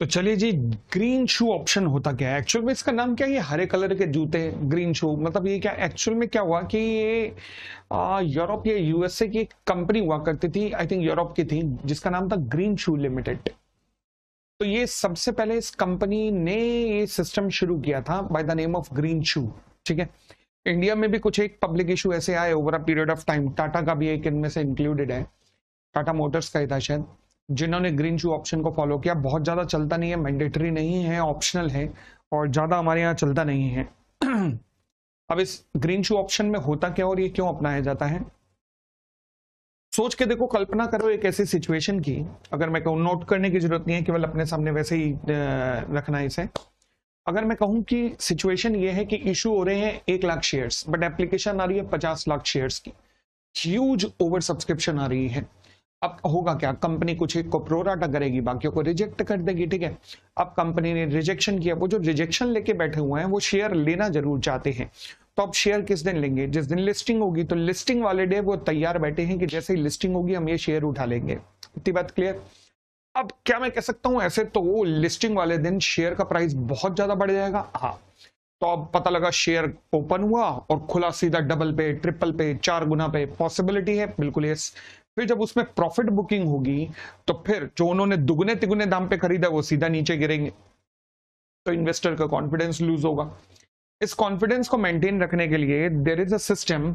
तो चलिए जी green shoe option होता क्या है एक्चुअल में इसका नाम क्या है ये हरे कलर के जूते ग्रीन शू मतलब ये क्या एक्चुअल में क्या हुआ कि ये यूरोप या यूएसए की कंपनी हुआ करती थी आई थिंक यूरोप की थी जिसका नाम था ग्रीन शू लिमिटेड तो ये सबसे पहले इस कंपनी ने ये सिस्टम शुरू किया था by the name of green shoe ठीक है इंडिया में भी कुछ एक पब्लिक इशू ऐसे आए over a period of time Tata का भी एक इनमें से इंक्लूडेड है टाटा मोटर्स का ही था शायद जिन्होंने ग्रीन शू ऑप्शन को फॉलो किया बहुत ज़्यादा चलता नहीं है मैंडेटरी नहीं है ऑप्शनल है और ज़्यादा हमारे यहाँ चलता नहीं है अब इस ग्रीन शू ऑप्शन में होता क्या और ये क्यों अपनाया जाता है सोच के देखो कल्पना करो एक ऐसी सिचुएशन की अगर मैं कहूँ नोट करने की जरूरत नहीं है केवल अपने सामने वैसे ही रखना इसे अगर मैं कहूँ कि सिचुएशन ये है कि इशू हो रहे हैं एक लाख शेयर्स बट एप्लीकेशन आ रही है पचास लाख शेयर्स की ह्यूज ओवर सब्सक्रिप्शन आ रही है अब होगा क्या कंपनी कुछ एक को प्रोराटा करेगी बाकियों को रिजेक्ट कर देगी ठीक है अब कंपनी ने रिजेक्शन किया वो जो रिजेक्शन लेके बैठे हुए हैं वो शेयर लेना जरूर चाहते हैं तो अब शेयर किस दिन लेंगे जिस दिन लिस्टिंग होगी तो लिस्टिंग वाले डे वो तैयार बैठे हैं कि जैसे ही लिस्टिंग होगी हम ये शेयर उठा लेंगे इतनी बात क्लियर अब क्या मैं कह सकता हूं ऐसे तो लिस्टिंग वाले दिन शेयर का प्राइस बहुत ज्यादा बढ़ जाएगा हाँ तो अब पता लगा शेयर ओपन हुआ और खुला सीधा डबल पे ट्रिपल पे चार गुना पे पॉसिबिलिटी है बिल्कुल यस फिर जब उसमें प्रॉफिट बुकिंग होगी तो फिर जो उन्होंने दुगने तिगुने दाम पे खरीदा वो सीधा नीचे गिरेंगे तो इन्वेस्टर का कॉन्फिडेंस लूज होगा इस कॉन्फिडेंस को मेंटेन रखने के लिए देर इज अ सिस्टम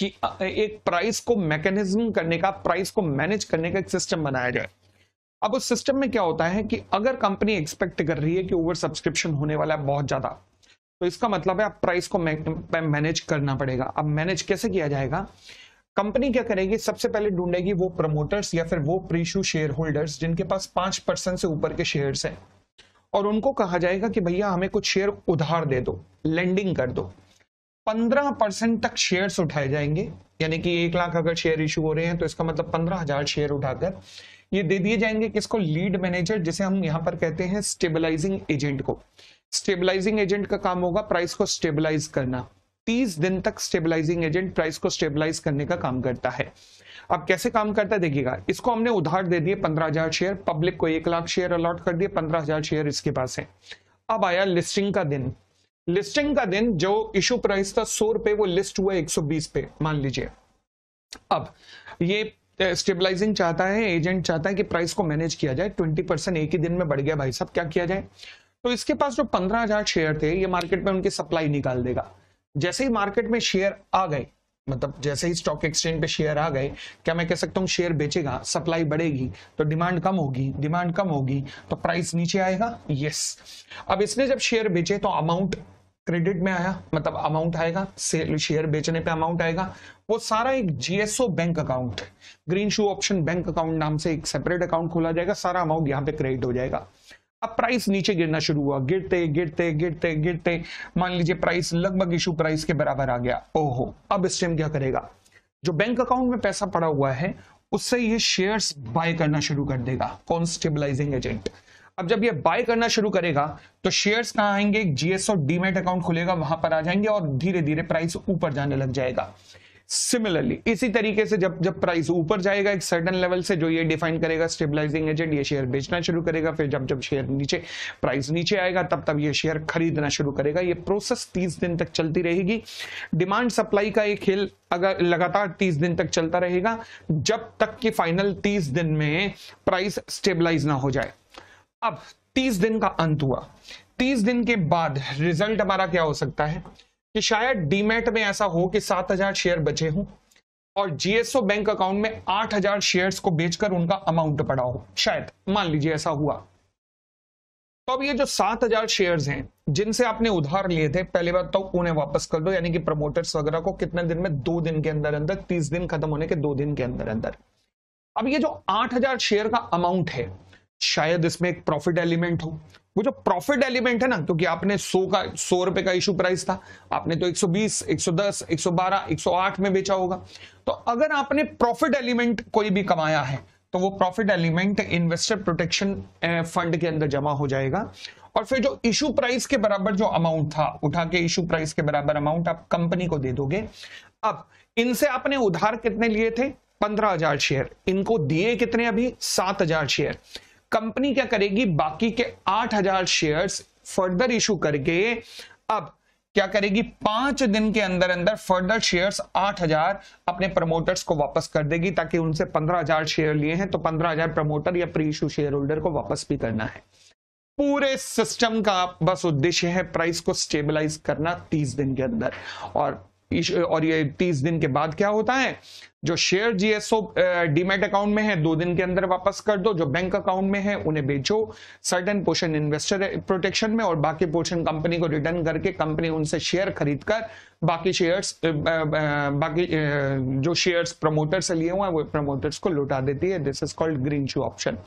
कि एक प्राइस को मैकेनिज्म करने का प्राइस को मैनेज करने का एक सिस्टम बनाया जाए अब उस सिस्टम में क्या होता है कि अगर कंपनी एक्सपेक्ट कर रही है कि ओवर सब्सक्रिप्शन होने वाला है बहुत ज्यादा तो इसका मतलब है आप प्राइस को मैनेज करना पड़ेगा अब मैनेज कैसे किया जाएगा कंपनी क्या करेगी सबसे पहले ढूंढेगी वो प्रमोटर्स या फिर वो प्रीशू शेयर होल्डर्स जिनके पास पांच परसेंट से ऊपर के शेयर्स हैं और उनको कहा जाएगा कि भैया हमें कुछ शेयर उधार दे दो लेंडिंग कर दो पंद्रह परसेंट तक शेयर्स उठाए जाएंगे यानी कि एक लाख अगर शेयर इशू हो रहे हैं तो इसका मतलब पंद्रह हजार शेयर उठाकर ये दे दिए जाएंगे किसको लीड मैनेजर जिसे हम यहाँ पर कहते हैं स्टेबलाइजिंग एजेंट को स्टेबलाइजिंग एजेंट का काम होगा प्राइस को स्टेबलाइज करना 30 दिन तक स्टेबलाइजिंग एजेंट प्राइस को स्टेबलाइज करने का काम करता है अब कैसे काम करता है देखिएगा इसको हमने उधार दे दिए पंद्रह हजार शेयर पब्लिक को एक लाख शेयर अलॉट कर दिए पंद्रह हजार शेयर इसके पास है अब आया लिस्टिंग का दिन लिस्टिंग का दिन जो इशू प्राइस था सौ रुपए वो लिस्ट हुआ 120 पे मान लीजिए अब ये स्टेबलाइजिंग चाहता है एजेंट चाहता है कि प्राइस को मैनेज किया जाए ट्वेंटी परसेंट एक ही दिन में बढ़ गया भाई साहब क्या किया जाए तो इसके पास जो पंद्रह हजार शेयर थे ये मार्केट में उनकी सप्लाई निकाल देगा जैसे ही मार्केट में शेयर आ गए मतलब जैसे ही स्टॉक एक्सचेंज पे शेयर आ गए क्या मैं कह सकता हूँ शेयर बेचेगा सप्लाई बढ़ेगी तो डिमांड कम होगी डिमांड कम होगी तो प्राइस नीचे आएगा यस अब इसने जब शेयर बेचे तो अमाउंट क्रेडिट में आया मतलब अमाउंट आएगा शेयर बेचने पे अमाउंट आएगा वो सारा एक GSO bank account green shoe option bank account नाम से एक सेपरेट अकाउंट खोला जाएगा सारा अमाउंट यहाँ पे क्रेडिट हो जाएगा अब प्राइस नीचे गिरना शुरू हुआ गिरते गिरते गिरते गिरते मान लीजिए प्राइस लगभग इशू प्राइस के बराबर आ गया ओहो अब इस टाइम क्या करेगा जो बैंक अकाउंट में पैसा पड़ा हुआ है उससे ये शेयर्स बाय करना शुरू कर देगा कौन स्टेबलाइजिंग एजेंट अब जब ये बाय करना शुरू करेगा तो शेयर्स कहां आएंगे जीएसओ डीमेट अकाउंट खुलेगा वहां पर आ जाएंगे और धीरे धीरे प्राइस ऊपर जाने लग जाएगा सिमिलरली इसी तरीके से जब जब प्राइस ऊपर जाएगा एक सर्टन लेवल से जो ये डिफाइन करेगा स्टेबलाइजिंग एजेंट ये शेयर बेचना शुरू करेगा फिर जब जब शेयर नीचे प्राइस नीचे आएगा तब तब ये शेयर खरीदना शुरू करेगा ये प्रोसेस तीस दिन तक चलती रहेगी डिमांड सप्लाई का एक खेल अगर लगातार तीस दिन तक चलता रहेगा जब तक कि फाइनल तीस दिन में प्राइस स्टेबलाइज ना हो जाए अब तीस दिन का अंत हुआ तीस दिन के बाद रिजल्ट हमारा क्या हो सकता है कि शायद डीमेट में ऐसा हो कि 7000 शेयर बचे हों और जीएसओ बैंक अकाउंट में 8000 शेयर्स को बेचकर उनका अमाउंट पड़ा हो शायद मान लीजिए ऐसा हुआ तो अब ये जो 7000 शेयर्स हैं जिनसे आपने उधार लिए थे पहले बात तो उन्हें वापस कर दो यानी कि प्रमोटर्स वगैरह को कितने दिन में दो दिन के अंदर अंदर तीस दिन खत्म होने के दो दिन के अंदर अंदर अब ये जो हजार शेयर का अमाउंट है शायद इसमें एक प्रॉफिट एलिमेंट हो वो जो प्रॉफिट एलिमेंट है ना क्योंकि आपने सो का सौ रुपए का इशू प्राइस था आपने तो 120, 110, 112, 108 में बेचा होगा तो अगर आपने प्रॉफिट एलिमेंट कोई भी कमाया है तो वो profit element investor protection fund के अंदर जमा हो जाएगा और फिर जो इशू प्राइस के बराबर जो अमाउंट था उठा के इशू प्राइस के बराबर अमाउंट आप कंपनी को दे दोगे अब इनसे आपने उधार कितने लिए थे पंद्रह हजार शेयर इनको दिए कितने अभी सात हजार शेयर कंपनी क्या करेगी बाकी के 8000 शेयर फर्दर इशू करके अब क्या करेगी पांच दिन के अंदर अंदर फर्दर शेयर्स 8000 अपने प्रमोटर्स को वापस कर देगी ताकि उनसे 15000 शेयर लिए हैं तो 15000 प्रमोटर या प्री इशू शेयर होल्डर को वापस भी करना है पूरे सिस्टम का बस उद्देश्य है प्राइस को स्टेबलाइज करना 30 दिन के अंदर और और ये तीस दिन के बाद क्या होता है जो शेयर जीएसओ डीमेट अकाउंट में है दो दिन के अंदर वापस कर दो जो बैंक अकाउंट में है उन्हें बेचो सर्टन पोर्शन इन्वेस्टर प्रोटेक्शन में और बाकी पोर्शन कंपनी को रिटर्न करके कंपनी उनसे शेयर खरीदकर बाकी शेयर्स बाकी जो शेयर्स प्रमोटर से लिए हुए हैं वो प्रमोटर्स को लौटा देती है this is called green shoe option